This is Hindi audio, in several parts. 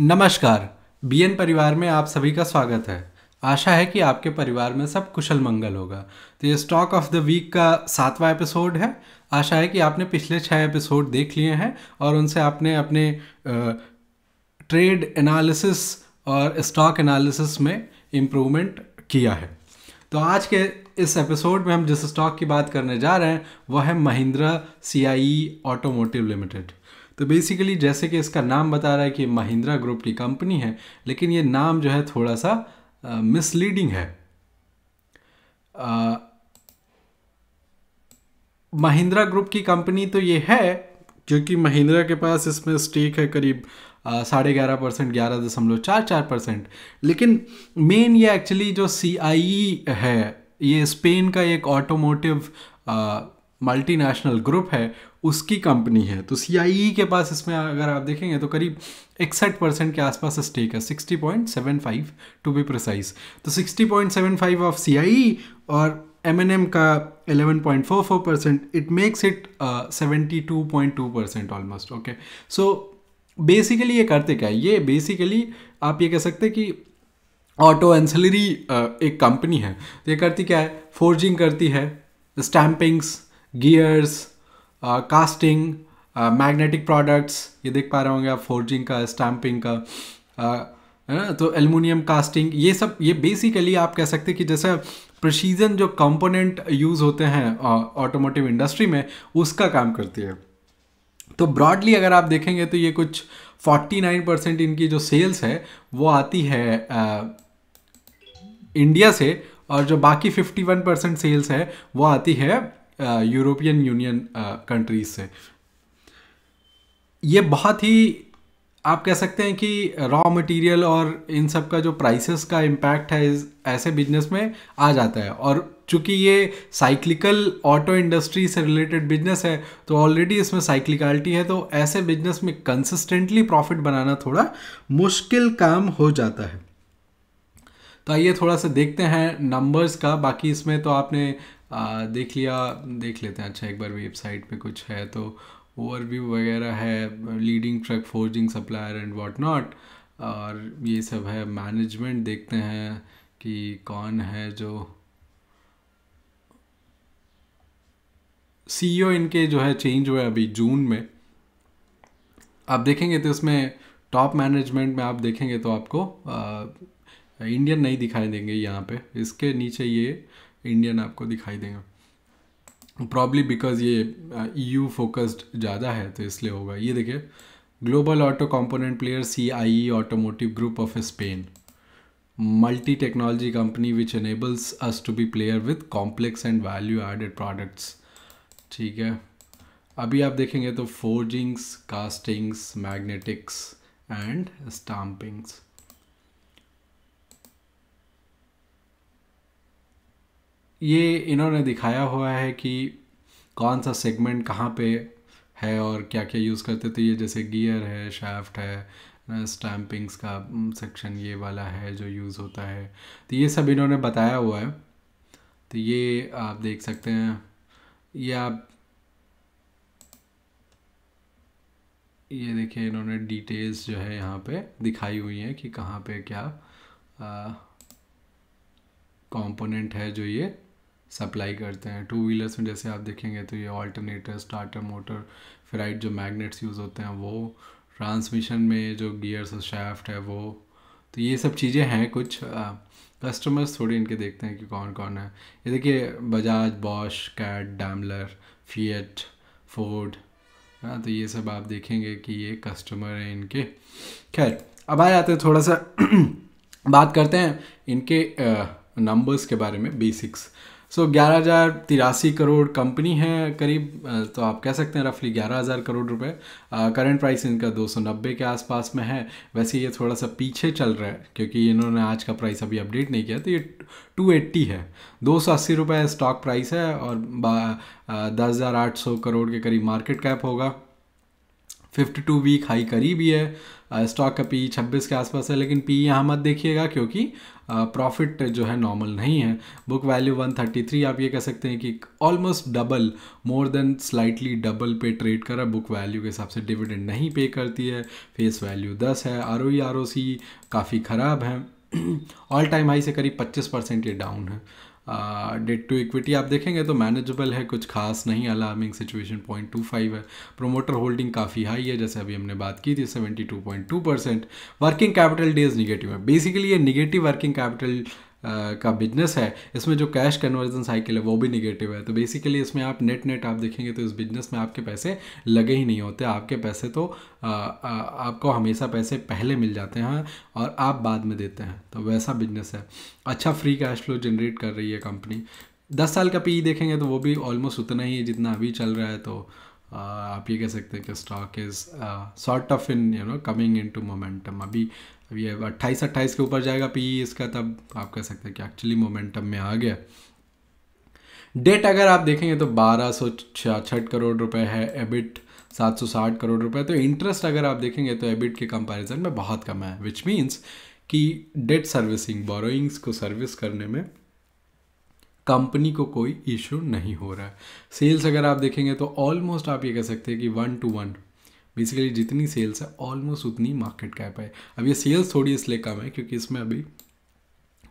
नमस्कार बीएन परिवार में आप सभी का स्वागत है आशा है कि आपके परिवार में सब कुशल मंगल होगा तो ये स्टॉक ऑफ द वीक का सातवां एपिसोड है आशा है कि आपने पिछले छः एपिसोड देख लिए हैं और उनसे आपने अपने ट्रेड एनालिसिस और स्टॉक एनालिसिस में इम्प्रूवमेंट किया है तो आज के इस एपिसोड में हम जिस स्टॉक की बात करने जा रहे हैं वह है महिंद्रा सी ऑटोमोटिव लिमिटेड तो बेसिकली जैसे कि इसका नाम बता रहा है कि महिंद्रा ग्रुप की कंपनी है लेकिन ये नाम जो है थोड़ा सा मिसलीडिंग है महिंद्रा ग्रुप की कंपनी तो ये है क्योंकि महिंद्रा के पास इसमें स्टेक है करीब साढ़े ग्यारह परसेंट ग्यारह दशमलव चार चार परसेंट लेकिन मेन ये एक्चुअली जो सी e है ये स्पेन का एक ऑटोमोटिव मल्टीनेशनल ग्रुप है उसकी कंपनी है तो सी e के पास इसमें अगर आप देखेंगे तो करीब इकसठ परसेंट के आसपास स्टेक है sixty point seven five to be precise तो sixty point seven five of C और एम एन एम का eleven point four four percent it makes it seventy two point two percent almost okay so basically ये करते क्या है ये बेसिकली आप ये कह सकते हैं कि ऑटो एंसलरी uh, एक कंपनी है तो ये करती क्या है फोर्जिंग करती है stampings gears casting magnetic products ये देख पा रहे होंगे आप फोर्जिंग का स्टैम्पिंग का uh, है ना तो एलमिनियम कास्टिंग ये सब ये बेसिकली आप कह सकते हैं कि जैसे प्रशीजन जो कंपोनेंट यूज़ होते हैं ऑटोमोटिव uh, इंडस्ट्री में उसका काम करती है तो ब्रॉडली अगर आप देखेंगे तो ये कुछ 49 परसेंट इनकी जो सेल्स है वो आती है आ, uh, इंडिया से और जो बाकी 51 परसेंट सेल्स है वो आती है यूरोपियन यूनियन कंट्रीज से ये बहुत ही आप कह सकते हैं कि रॉ मटेरियल और इन सब का जो प्राइसेस का इम्पैक्ट है इस ऐसे बिजनेस में आ जाता है और चूंकि ये साइक्लिकल ऑटो इंडस्ट्री से रिलेटेड बिजनेस है तो ऑलरेडी इसमें साइक्लिकलिटी है तो ऐसे बिजनेस में कंसिस्टेंटली प्रॉफिट बनाना थोड़ा मुश्किल काम हो जाता है तो आइए थोड़ा सा देखते हैं नंबर्स का बाकी इसमें तो आपने आ, देख लिया देख लेते हैं अच्छा एक बार वेबसाइट पे कुछ है तो ओवरव्यू वगैरह है leading truck forging supplier and what not और ये सब है मैनेजमेंट देखते हैं कि कौन है जो सीईओ e इनके जो है चेंज हुआ है अभी जून में आप देखेंगे तो इसमें टॉप मैनेजमेंट में आप देखेंगे तो आपको आ, इंडियन नहीं दिखाई देंगे यहाँ पे इसके नीचे ये इंडियन आपको दिखाई देगा प्रॉब्ली बिकॉज ये ई यू फोकस्ड ज़्यादा है तो इसलिए होगा ये देखिए global auto component player C I E automotive group of Spain multi technology company which enables us to be player with complex and value added products ठीक है अभी आप देखेंगे तो forgings castings magnetics and stampings ये इन्होंने दिखाया हुआ है कि कौन सा सेगमेंट कहाँ पे है और क्या क्या यूज़ करते तो ये जैसे गियर है शाफ्ट है स्टैम्पिंग्स का सेक्शन ये वाला है जो यूज़ होता है तो ये सब इन्होंने बताया हुआ है तो ये आप देख सकते हैं ये आप ये देखिए इन्होंने डिटेल्स जो है यहाँ पे दिखाई हुई हैं कि कहाँ पे क्या कंपोनेंट है जो ये सप्लाई करते हैं टू व्हीलर्स में जैसे आप देखेंगे तो ये ऑल्टरनेटर स्टार्टर मोटर फ्राइट जो मैग्नेट्स यूज़ होते हैं वो ट्रांसमिशन में जो गियर्स और शाफ्ट है वो तो ये सब चीज़ें हैं कुछ कस्टमर्स थोड़ी इनके देखते हैं कि कौन कौन है ये देखिए Bajaj Bosch Cat Daimler Fiat Ford हाँ तो ये सब आप देखेंगे कि ये कस्टमर हैं इनके खैर अब आ जाते हैं थोड़ा सा बात करते हैं इनके नंबर्स के बारे में बेसिक्स सो ग्यारह हज़ार तिरासी करोड़ कंपनी है करीब तो आप कह सकते हैं रफली ग्यारह हज़ार करोड़ रुपए करंट प्राइस इनका दो सौ नब्बे के आसपास में है वैसे ये थोड़ा सा पीछे चल रहा है क्योंकि इन्होंने आज का प्राइस अभी अपडेट नहीं किया तो ये टू एट्टी है दो सौ अस्सी रुपये स्टॉक प्राइस है और दस हज़ार आठ सौ करोड़ के करीब मार्केट कैप होगा फिफ्टी टू वीक हाई करीब ही है स्टॉक का पी e छब्बीस के आसपास है लेकिन पी e यहाँ मत देखिएगा क्योंकि प्रॉफिट जो है नॉर्मल नहीं है बुक वैल्यू 133 आप ये कह सकते हैं कि almost double more than slightly double पे ट्रेड करा बुक वैल्यू के हिसाब से डिविडेंड नहीं पे करती है फेस वैल्यू 10 है R O R e, O C काफ़ी ख़राब है ऑल टाइम हाई से करीब 25 परसेंट ये डाउन है डेट टू इक्विटी आप देखेंगे तो मैनेजेबल है कुछ खास नहीं alarming situation point two five है प्रोमोटर होल्डिंग काफ़ी हाई है जैसे अभी हमने बात की थी seventy two point two percent working capital days negative है बेसिकली ये निगेटिव वर्किंग कैपिटल का बिजनेस है इसमें जो कैश कन्वर्जन साइकिल है वो भी निगेटिव है तो बेसिकली इसमें आप नेट नेट आप देखेंगे तो इस बिजनेस में आपके पैसे लगे ही नहीं होते आपके पैसे तो आ, आ, आपको हमेशा पैसे पहले मिल जाते हैं और आप बाद में देते हैं तो वैसा बिजनेस है अच्छा फ्री कैश फ्लो जनरेट कर रही है कंपनी दस साल का पी e देखेंगे तो वो भी ऑलमोस्ट उतना ही है जितना अभी चल रहा है तो Uh, आप ये कह सकते हैं कि stock is sort of in you know coming into momentum अभी अभी अट्ठाईस अट्ठाईस के ऊपर जाएगा पी e इसका तब आप कह सकते हैं कि एक्चुअली मोमेंटम में आ गया डेट अगर आप देखेंगे तो बारह सौ छियासठ करोड़ रुपए है एबिट सात सौ साठ करोड़ रुपए तो इंटरेस्ट अगर आप देखेंगे तो एबिट के कंपैरिजन में बहुत कम है विच मीन्स कि डेट सर्विसिंग बोरोइंग्स को सर्विस करने में कंपनी को कोई इशू नहीं हो रहा है सेल्स अगर आप देखेंगे तो ऑलमोस्ट आप ये कह सकते हैं कि वन टू वन बेसिकली जितनी सेल्स है ऑलमोस्ट उतनी मार्केट कैप है अब ये सेल्स थोड़ी इसलिए कम है क्योंकि इसमें अभी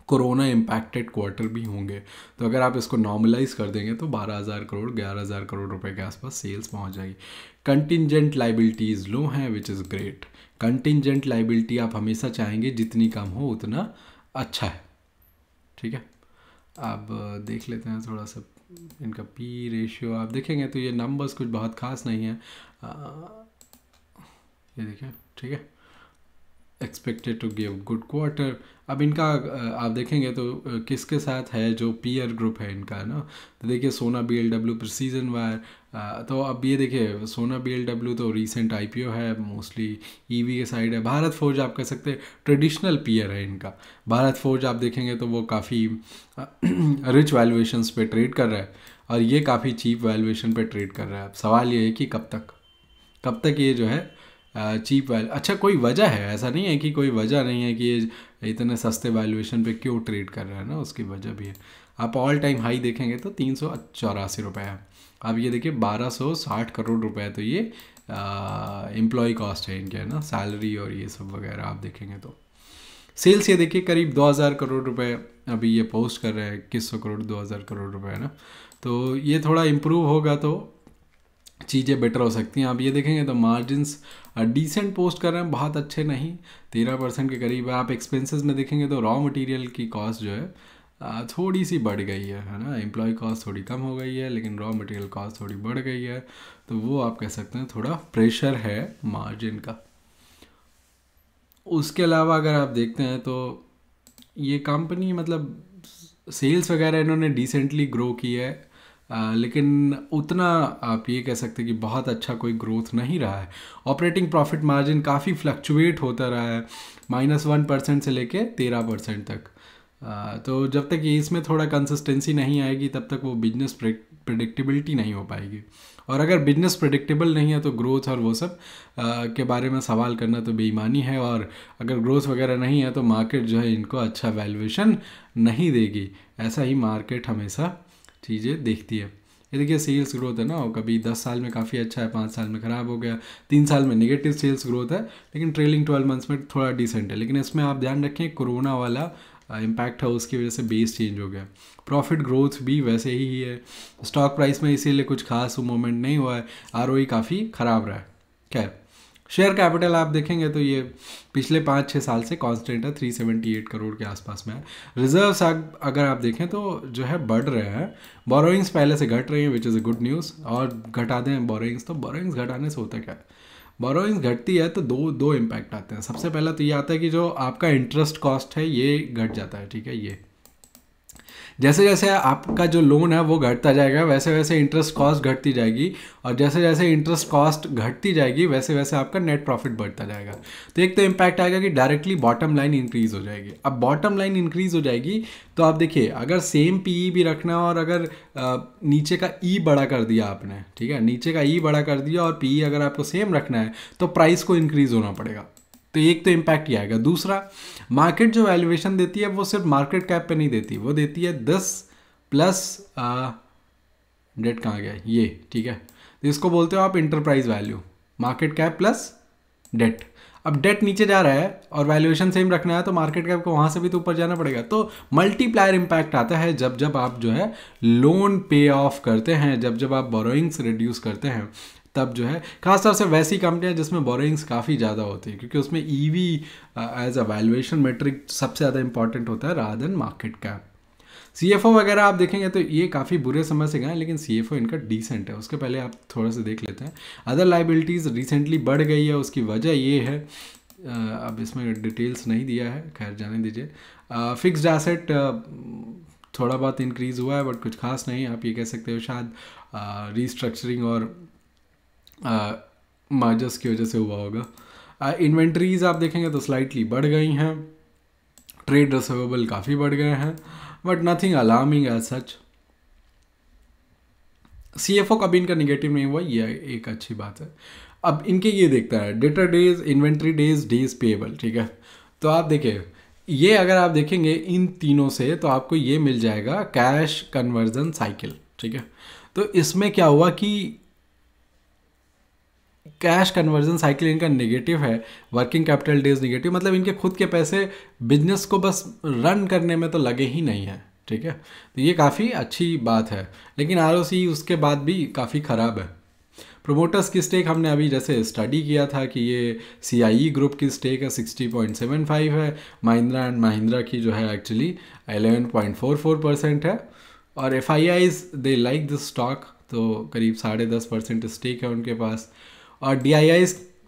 कोरोना इम्पैक्टेड क्वार्टर भी होंगे तो अगर आप इसको नॉर्मलाइज कर देंगे तो 12000 करोड़ 11000 करोड़ रुपए के आसपास सेल्स पहुंच जाएगी कंटिजेंट लाइबिलिटीज़ लो हैं which is great contingent liability आप हमेशा चाहेंगे जितनी कम हो उतना अच्छा है ठीक है आप देख लेते हैं थोड़ा सा इनका पी रेशियो आप देखेंगे तो ये नंबर्स कुछ बहुत खास नहीं है ये देखें ठीक है expected to give good quarter अब इनका आप देखेंगे तो किसके साथ है जो पीयर ग्रुप है इनका ना तो देखिए Sona B L W precision wire तो अब ये देखिए सोना बी एल डब्ल्यू तो रिसेंट आई पी ओ है मोस्टली ई वी के साइड है भारत फोर्ज आप कह सकते हैं ट्रेडिशनल पीयर है इनका भारत फोर्ज आप देखेंगे तो वो काफ़ी रिच वैल्यूशन पर ट्रेड कर रहा है और ये काफ़ी चीप वैल्यूएशन पर ट्रेड कर रहा है अब सवाल ये है कि कब तक कब तक ये जो है चीप वैल्यू अच्छा कोई वजह है ऐसा नहीं है कि कोई वजह नहीं है कि ये इतने सस्ते वैल्यूएशन पे क्यों ट्रेड कर रहा है ना उसकी वजह भी है आप ऑल टाइम हाई देखेंगे तो तीन सौ चौरासी रुपये है अब ये देखिए बारह सौ साठ करोड़ रुपए तो ये एम्प्लॉय कॉस्ट है इनके है ना सैलरी और ये सब वगैरह आप देखेंगे तो सेल्स ये देखिए करीब हज़ार करोड़ रुपए अभी ये पोस्ट कर रहे हैं इक्कीस सौ करोड़ हज़ार करोड़ रुपए है ना तो ये थोड़ा इम्प्रूव होगा तो चीज़ें बेटर हो सकती हैं आप ये देखेंगे तो मार्जिनस डिसेंट पोस्ट कर रहे हैं बहुत अच्छे नहीं तेरह परसेंट के करीब आप एक्सपेंसेस में देखेंगे तो रॉ मटेरियल की कॉस्ट जो है थोड़ी सी बढ़ गई है है ना एम्प्लॉय कॉस्ट थोड़ी कम हो गई है लेकिन रॉ मटेरियल कॉस्ट थोड़ी बढ़ गई है तो वो आप कह सकते हैं थोड़ा प्रेशर है मार्जिन का उसके अलावा अगर आप देखते हैं तो ये कंपनी मतलब सेल्स वगैरह इन्होंने डिसेंटली ग्रो की है लेकिन उतना आप ये कह सकते हैं कि बहुत अच्छा कोई ग्रोथ नहीं रहा है ऑपरेटिंग प्रॉफिट मार्जिन काफ़ी फ्लक्चुएट होता रहा है माइनस वन परसेंट से लेके तेरह परसेंट तक आ, तो जब तक इसमें थोड़ा कंसिस्टेंसी नहीं आएगी तब तक वो बिजनेस प्रडिक्टिबिलिटी नहीं हो पाएगी और अगर बिजनेस प्रडिक्टेबल नहीं है तो ग्रोथ और वो सब आ, के बारे में सवाल करना तो बेईमानी है और अगर ग्रोथ वगैरह नहीं है तो मार्केट जो है इनको अच्छा वैल्यूएशन नहीं देगी ऐसा ही मार्केट हमेशा चीज़ें देखती है ये देखिए सेल्स ग्रोथ है ना कभी दस साल में काफ़ी अच्छा है पाँच साल में ख़राब हो गया तीन साल में नेगेटिव सेल्स ग्रोथ है लेकिन ट्रेलिंग ट्वेल्व मंथ्स में थोड़ा डिसेंट है लेकिन इसमें आप ध्यान रखें कोरोना वाला इम्पैक्ट uh, है उसकी वजह से बेस चेंज हो गया प्रॉफिट ग्रोथ भी वैसे ही है स्टॉक प्राइस में इसीलिए कुछ खास मोमेंट नहीं हुआ है आर e काफ़ी ख़राब रहा है खैर शेयर कैपिटल आप देखेंगे तो ये पिछले पाँच छः साल से कांस्टेंट है थ्री सेवेंटी एट करोड़ के आसपास में है रिजर्व्स अगर आप देखें तो जो है बढ़ रहे हैं बोरोइंग्स पहले से घट रही हैं which is a good news और घटा दें बोरोइंग्स तो बोरोइंग्स घटाने से होता क्या है बोरोइंग्स घटती है तो दो दो इम्पैक्ट आते हैं सबसे पहला तो ये आता है कि जो आपका इंटरेस्ट कॉस्ट है ये घट जाता है ठीक है ये जैसे जैसे आपका जो लोन है वो घटता जाएगा वैसे वैसे इंटरेस्ट कॉस्ट घटती जाएगी और जैसे जैसे इंटरेस्ट कॉस्ट घटती जाएगी वैसे वैसे आपका नेट प्रॉफिट बढ़ता जाएगा तो एक तो इम्पैक्ट आएगा कि डायरेक्टली बॉटम लाइन इंक्रीज हो जाएगी अब बॉटम लाइन इंक्रीज हो जाएगी तो आप देखिए अगर सेम पी e भी रखना और अगर नीचे का ई e बड़ा कर दिया आपने ठीक है नीचे का ई e बड़ा कर दिया और पी अगर आपको सेम रखना है तो प्राइस को इंक्रीज होना पड़ेगा तो एक तो इम्पैक्ट ही आएगा दूसरा मार्केट जो वैल्यूएशन देती है वो सिर्फ मार्केट कैप पे नहीं देती वो देती है दस प्लस डेट कहाँ गया ये ठीक है तो इसको बोलते हो आप enterprise value market cap plus debt अब डेट नीचे जा रहा है और वैल्यूएशन सेम रखना है तो मार्केट कैप को वहाँ से भी तो ऊपर जाना पड़ेगा तो मल्टीप्लायर इम्पैक्ट आता है जब जब आप जो है लोन पे ऑफ करते हैं जब जब आप बोरोइंग्स रिड्यूस करते हैं तब जो है खासतौर से वैसी कंपनियाँ जिसमें बोरिंग्स काफ़ी ज़्यादा होती है क्योंकि उसमें E V as a valuation metric सबसे ज़्यादा इंपॉर्टेंट होता है rather than market cap C F O वगैरह आप देखेंगे तो ये काफ़ी बुरे समय से गए लेकिन सी एफ ओ इनका डिसेंट है उसके पहले आप थोड़ा सा देख लेते हैं अदर लाइबिलिटीज़ रिसेंटली बढ़ गई है उसकी वजह ये है uh, अब इसमें डिटेल्स नहीं दिया है खैर जाने दीजिए फिक्स्ड uh, एसेट uh, थोड़ा बहुत इंक्रीज़ हुआ है बट कुछ खास नहीं आप ये कह सकते हो शायद रीस्ट्रक्चरिंग और मार्जस uh, की वजह से हुआ होगा इन्वेंट्रीज uh, आप देखेंगे तो स्लाइटली बढ़ गई हैं ट्रेड रिसवेबल काफ़ी बढ़ गए हैं but nothing alarming as such C F O कभी इनका निगेटिव नहीं हुआ ये एक अच्छी बात है अब इनके ये देखता है debtor days inventory days days payable ठीक है तो आप देखिए ये अगर आप देखेंगे इन तीनों से तो आपको ये मिल जाएगा कैश कन्वर्जन साइकिल ठीक है तो इसमें क्या हुआ कि कैश कन्वर्जन साइकिल इनका नेगेटिव है वर्किंग कैपिटल डेज नेगेटिव मतलब इनके खुद के पैसे बिजनेस को बस रन करने में तो लगे ही नहीं है ठीक है तो ये काफ़ी अच्छी बात है लेकिन आर उसके बाद भी काफ़ी ख़राब है प्रोमोटर्स की स्टेक हमने अभी जैसे स्टडी किया था कि ये सी ग्रुप e की स्टेक है फाइव है महिंद्रा एंड महिंद्रा की जो है एक्चुअली फोर परसेंट है और F I they like this stock तो करीब साढ़े दस परसेंट स्टेक है उनके पास और डी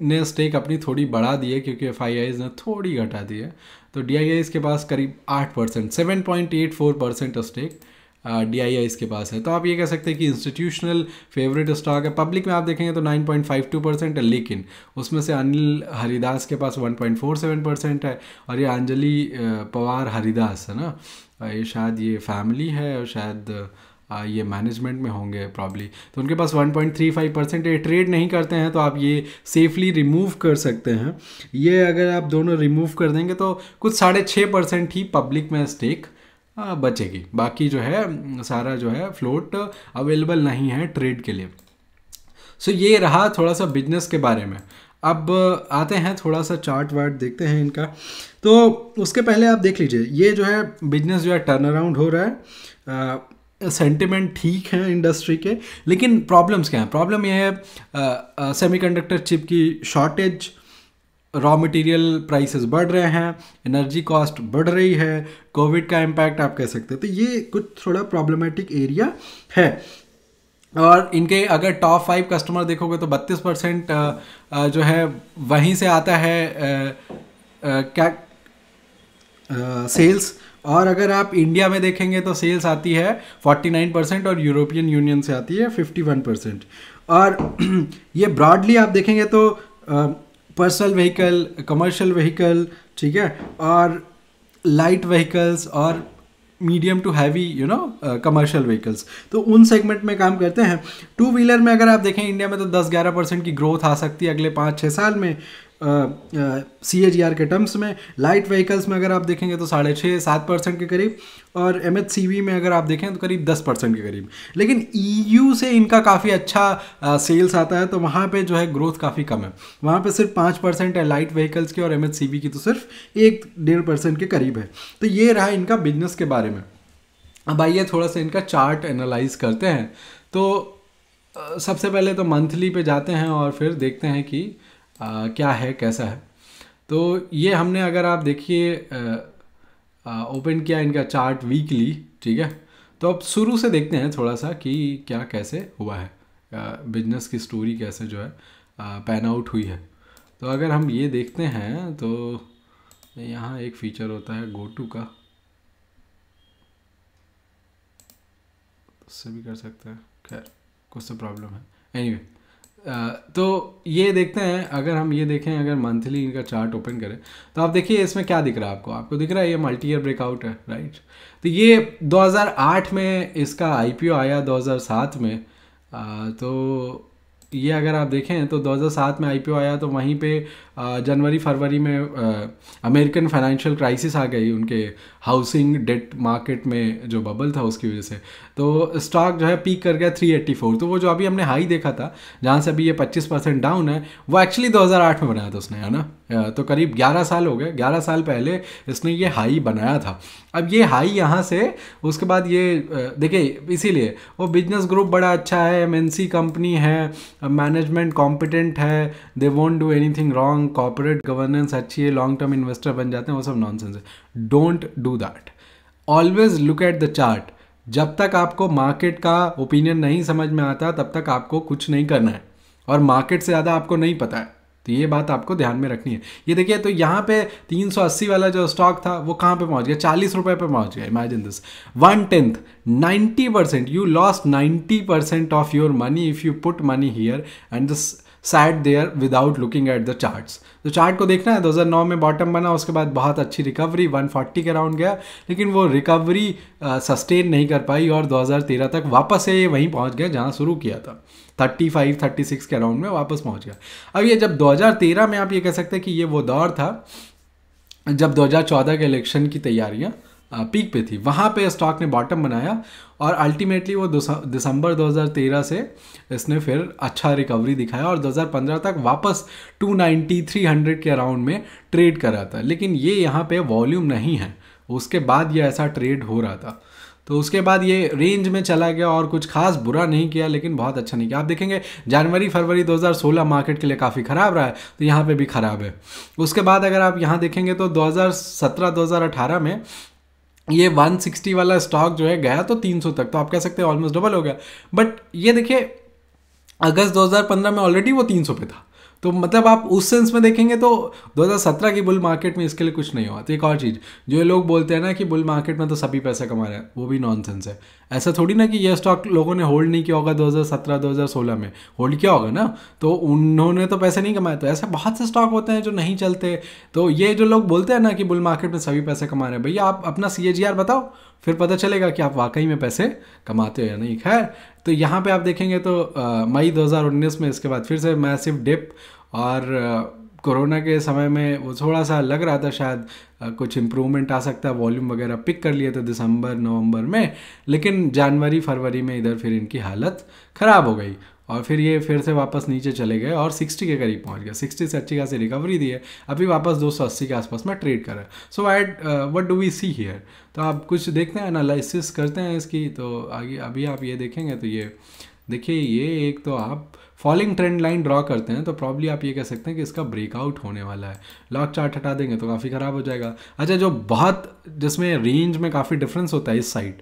ने स्टेक अपनी थोड़ी बढ़ा दी है क्योंकि एफ ने थोड़ी घटा दी है तो डी के पास करीब आठ percent seven point eight four percent stake D I के पास है तो आप ये कह सकते हैं कि इंस्टीट्यूशनल फेवरेट स्टॉक है पब्लिक में आप देखेंगे तो nine point five two percent है लेकिन उसमें से अनिल हरिदास के पास one point four seven percent है और ये अंजलि पवार हरिदास है ना ये शायद ये फैमिली है और शायद ये मैनेजमेंट में होंगे प्रॉब्ली तो उनके पास 1.35 परसेंट ये ट्रेड नहीं करते हैं तो आप ये सेफली रिमूव कर सकते हैं ये अगर आप दोनों रिमूव कर देंगे तो कुछ साढ़े छः परसेंट ही पब्लिक में स्टेक बचेगी बाकी जो है सारा जो है फ्लोट अवेलेबल नहीं है ट्रेड के लिए सो ये रहा थोड़ा सा बिजनेस के बारे में अब आते हैं थोड़ा सा चार्ट वार्ट देखते हैं इनका तो उसके पहले आप देख लीजिए ये जो है बिजनेस जो है टर्न अराउंड हो रहा है सेंटिमेंट ठीक हैं इंडस्ट्री के लेकिन प्रॉब्लम्स क्या हैं प्रॉब्लम यह है सेमीकंडक्टर चिप की शॉर्टेज रॉ मटेरियल प्राइसेस बढ़ रहे हैं एनर्जी कॉस्ट बढ़ रही है कोविड का इम्पैक्ट आप कह सकते हैं तो ये कुछ थोड़ा प्रॉब्लमेटिक एरिया है और इनके अगर टॉप फाइव कस्टमर देखोगे तो 32 परसेंट जो है वहीं से आता है क्या सेल्स आ, और अगर आप इंडिया में देखेंगे तो सेल्स आती है 49 परसेंट और यूरोपियन यूनियन से आती है 51 परसेंट और ये ब्रॉडली आप देखेंगे तो पर्सनल व्हीकल कमर्शियल व्हीकल ठीक है और लाइट व्हीकल्स और medium to heavy you know commercial vehicles तो उन सेगमेंट में काम करते हैं टू व्हीलर में अगर आप देखें इंडिया में तो 10-11 परसेंट की ग्रोथ आ सकती है अगले पाँच छः साल में सी एच आर के टर्म्स में लाइट व्हीकल्स में अगर आप देखेंगे तो साढ़े छः सात परसेंट के करीब और एम एच सी वी में अगर आप देखें तो करीब दस परसेंट के करीब लेकिन ई e यू से इनका काफ़ी अच्छा सेल्स आता है तो वहाँ पे जो है ग्रोथ काफ़ी कम है वहाँ पे सिर्फ पाँच परसेंट है लाइट व्हीकल्स की और एम एच सी वी की तो सिर्फ एक डेढ़ परसेंट के करीब है तो ये रहा इनका बिजनेस के बारे में अब आइए थोड़ा सा इनका चार्ट एनालाइज करते हैं तो सबसे पहले तो मंथली पे जाते हैं और फिर देखते हैं कि क्या है कैसा है तो ये हमने अगर आप देखिए ओपन किया इनका चार्ट वीकली ठीक है तो अब शुरू से देखते हैं थोड़ा सा कि क्या कैसे हुआ है बिजनेस की स्टोरी कैसे जो है पैन आउट हुई है तो अगर हम ये देखते हैं तो यहाँ एक फीचर होता है गो टू का उससे भी कर सकते हैं खैर कुछ तो प्रॉब्लम है एनीवे anyway, तो ये देखते हैं अगर हम ये देखें अगर मंथली इनका चार्ट ओपन करें तो आप देखिए इसमें क्या दिख रहा है आपको आपको दिख रहा है ये मल्टी ईयर ब्रेकआउट है राइट तो ये 2008 में इसका आईपीओ आया 2007 में आ, तो ये अगर आप देखें तो 2007 में आईपीओ आया तो वहीं पे जनवरी फरवरी में अमेरिकन फाइनेंशियल क्राइसिस आ गई उनके हाउसिंग डेट मार्केट में जो बबल था उसकी वजह से तो स्टॉक जो है पीक कर गया 384 तो वो जो अभी हमने हाई देखा था जहाँ से अभी ये 25 परसेंट डाउन है वो एक्चुअली 2008 में बनाया था उसने है ना तो करीब 11 साल हो गए 11 साल पहले इसने ये हाई बनाया था अब ये हाई यहाँ से उसके बाद ये देखिए इसीलिए वो बिजनेस ग्रुप बड़ा अच्छा है एम कंपनी है मैनेजमेंट कॉम्पिटेंट है they won't do any wrong corporate governance अच्छी है लॉन्ग टर्म इन्वेस्टर बन जाते हैं वो सब नॉनसेंस है don't do that always look at the chart जब तक आपको मार्केट का ओपिनियन नहीं समझ में आता तब तक आपको कुछ नहीं करना है और मार्केट से ज़्यादा आपको नहीं पता है तो ये बात आपको ध्यान में रखनी है ये देखिए तो यहाँ पे 380 वाला जो स्टॉक था वो कहाँ पे पहुँच गया चालीस रुपये पर पहुँच गया imagine this one tenth ninety percent you lose ninety percent of your money if you put money here and this sat there without looking at the charts तो चार्ट को देखना है 2009 में बॉटम बना उसके बाद बहुत अच्छी रिकवरी 140 के राउंड गया लेकिन वो रिकवरी सस्टेन नहीं कर पाई और 2013 तक वापस से ये वहीं पहुंच गया जहां शुरू किया था 35, 36 के अराउंड में वापस पहुंच गया अब ये जब 2013 में आप ये कह सकते हैं कि ये वो दौर था जब 2014 के इलेक्शन की तैयारियां पीक पे थी वहाँ पे स्टॉक ने बॉटम बनाया और अल्टीमेटली वो दिसंबर 2013 से इसने फिर अच्छा रिकवरी दिखाया और 2015 तक वापस 290 300 के अराउंड में ट्रेड कर रहा था लेकिन ये यहाँ पे वॉल्यूम नहीं है उसके बाद ये ऐसा ट्रेड हो रहा था तो उसके बाद ये रेंज में चला गया और कुछ खास बुरा नहीं किया लेकिन बहुत अच्छा नहीं किया आप देखेंगे जनवरी फरवरी 2016 मार्केट के लिए काफ़ी ख़राब रहा है तो यहाँ पे भी ख़राब है उसके बाद अगर आप यहाँ देखेंगे तो 2017-2018 में ये 160 वाला स्टॉक जो है गया तो 300 तक तो आप कह सकते हैं ऑलमोस्ट डबल हो गया बट ये देखिए अगस्त 2015 में ऑलरेडी वो 300 पे था तो मतलब आप उस सेंस में देखेंगे तो 2017 की बुल मार्केट में इसके लिए कुछ नहीं हुआ तो एक और चीज़ जो लोग बोलते हैं ना कि बुल मार्केट में तो सभी पैसा कमा रहे हैं वो भी नॉन है ऐसा थोड़ी ना कि यह स्टॉक लोगों ने होल्ड नहीं किया होगा 2017 2016 में होल्ड किया होगा ना तो उन्होंने तो पैसे नहीं कमाए तो ऐसे बहुत से स्टॉक होते हैं जो नहीं चलते तो ये जो लोग बोलते हैं ना कि बुल मार्केट में सभी पैसे कमा रहे हैं भैया आप अपना सी बताओ फिर पता चलेगा कि आप वाकई में पैसे कमाते हो या नहीं खैर तो यहाँ पर आप देखेंगे तो मई दो में इसके बाद फिर से मैसिव डिप और कोरोना के समय में वो थोड़ा सा लग रहा था शायद कुछ इम्प्रूवमेंट आ सकता है वॉल्यूम वगैरह पिक कर लिए थे तो दिसंबर नवंबर में लेकिन जनवरी फरवरी में इधर फिर इनकी हालत ख़राब हो गई और फिर ये फिर से वापस नीचे चले गए और 60 के करीब पहुंच गए 60 से अच्छी खासी रिकवरी दी है अभी वापस 280 के आसपास में ट्रेड कर रहे हैं so wait what do we see here तो आप कुछ देखते हैं एनालिसिस करते हैं इसकी तो आगे अभी आप ये देखेंगे तो ये देखिए ये एक तो आप फॉलिंग ट्रेंड लाइन ड्रॉ करते हैं तो प्रॉब्ली आप ये कह सकते हैं कि इसका ब्रेकआउट होने वाला है लॉक चार्ट हटा देंगे तो काफ़ी ख़राब हो जाएगा अच्छा जो बहुत जिसमें रेंज में काफ़ी डिफरेंस होता है इस साइड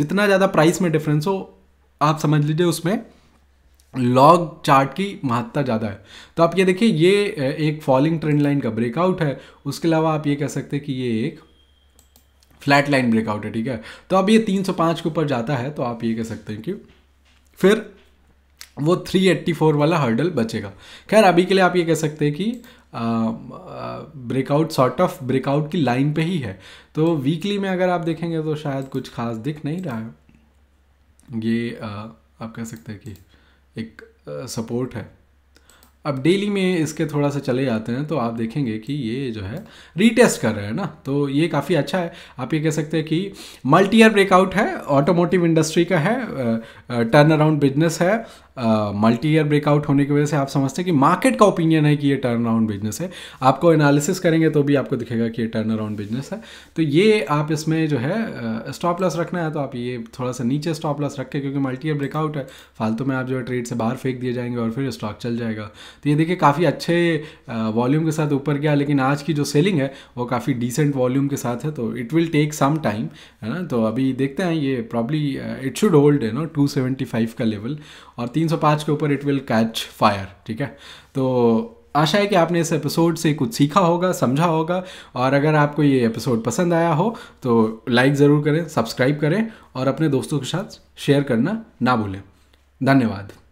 जितना ज़्यादा प्राइस में डिफरेंस हो आप समझ लीजिए उसमें लॉग चार्ट की महत्ता ज़्यादा है तो आप ये देखिए ये एक फॉलिंग ट्रेंड लाइन का ब्रेकआउट है उसके अलावा आप ये कह सकते हैं कि ये एक फ्लैट लाइन ब्रेकआउट है ठीक है तो अब ये 305 के ऊपर जाता है तो आप ये कह सकते हैं कि फिर वो 384 वाला हर्डल बचेगा खैर अभी के लिए आप ये कह सकते हैं कि ब्रेकआउट सॉर्ट ऑफ ब्रेकआउट की लाइन पे ही है तो वीकली में अगर आप देखेंगे तो शायद कुछ खास दिख नहीं रहा है ये आ, आप कह सकते हैं कि एक सपोर्ट है अब डेली में इसके थोड़ा सा चले जाते हैं तो आप देखेंगे कि ये जो है रीटेस्ट कर रहे हैं ना तो ये काफ़ी अच्छा है आप ये कह सकते हैं कि मल्टी ईयर ब्रेकआउट है ऑटोमोटिव इंडस्ट्री का है टर्न अराउंड बिजनेस है मल्टी ईयर ब्रेकआउट होने की वजह से आप समझते हैं कि मार्केट का ओपिनियन है कि ये टर्न अराउंड बिजनेस है आपको एनालिसिस करेंगे तो भी आपको दिखेगा कि ये टर्न अराउंड बिजनेस है तो ये आप इसमें जो है स्टॉप लॉस रखना है तो आप ये थोड़ा सा नीचे स्टॉप लॉस रखें क्योंकि मल्टी ईयर ब्रेकआउट है फालतू में आप जो है ट्रेड से बाहर फेंक दिए जाएंगे और फिर स्टॉक चल जाएगा तो ये देखिए काफ़ी अच्छे वॉल्यूम के साथ ऊपर गया लेकिन आज की जो सेलिंग है वो काफ़ी डिसेंट वॉल्यूम के साथ है तो it will take some time है ना तो अभी देखते हैं ये प्रॉब्ली इट शुड होल्ड है ना टू सेवेंटी फाइव का लेवल और 305 के ऊपर इट विल कैच फायर ठीक है तो आशा है कि आपने इस एपिसोड से कुछ सीखा होगा समझा होगा और अगर आपको ये एपिसोड पसंद आया हो तो लाइक ज़रूर करें सब्सक्राइब करें और अपने दोस्तों के साथ शेयर करना ना भूलें धन्यवाद